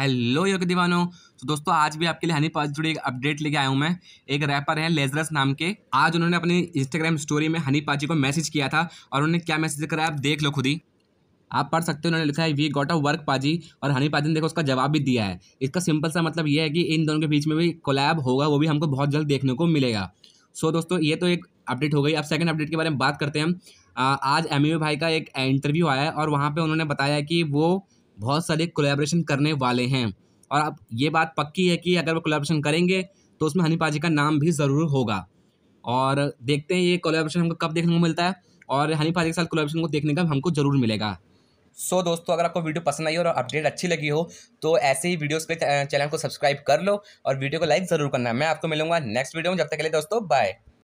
hello योग दीवानों तो दोस्तों आज भी आपके लिए हनी पास जुड़ी एक अपडेट लेके आया हूँ मैं एक रैपर हैं लेजरस नाम के आज उन्होंने अपनी इंस्टाग्राम स्टोरी में हनी पाजी को मैसेज किया था और उन्होंने क्या मैसेज कराया आप देख लो खुद ही आप पढ़ सकते हो उन्होंने लिखा है वी गॉट अ वर्क पाजी और हनी पाजी ने देखो उसका जवाब भी दिया है इसका सिंपल सा मतलब ये है कि इन दोनों के बीच में भी कोलैब होगा वो भी हमको बहुत जल्द देखने को मिलेगा सो so, दोस्तों ये तो एक अपडेट हो गई अब सेकंड अपडेट के बारे में बात करते हैं हम आज एम भाई का एक इंटरव्यू आया है और वहाँ पर उन्होंने बताया कि वो बहुत सारे कोलेब्रेशन करने वाले हैं और अब ये बात पक्की है कि अगर वो कोलेब्रेशन करेंगे तो उसमें हनी पाजी का नाम भी ज़रूर होगा और देखते हैं ये कोलेब्रेशन हमको कब देखने को मिलता है और हनी पाजी के साथ कोलेब्रेशन को देखने का हमको ज़रूर मिलेगा सो so, दोस्तों अगर आपको वीडियो पसंद आई और अपडेट अच्छी लगी हो तो ऐसे ही वीडियोस के चैनल को सब्सक्राइब कर लो और वीडियो को लाइक ज़रूर करना मैं आपको मिलूंगा नेक्स्ट वीडियो में जब तक के लिए दोस्तों बाय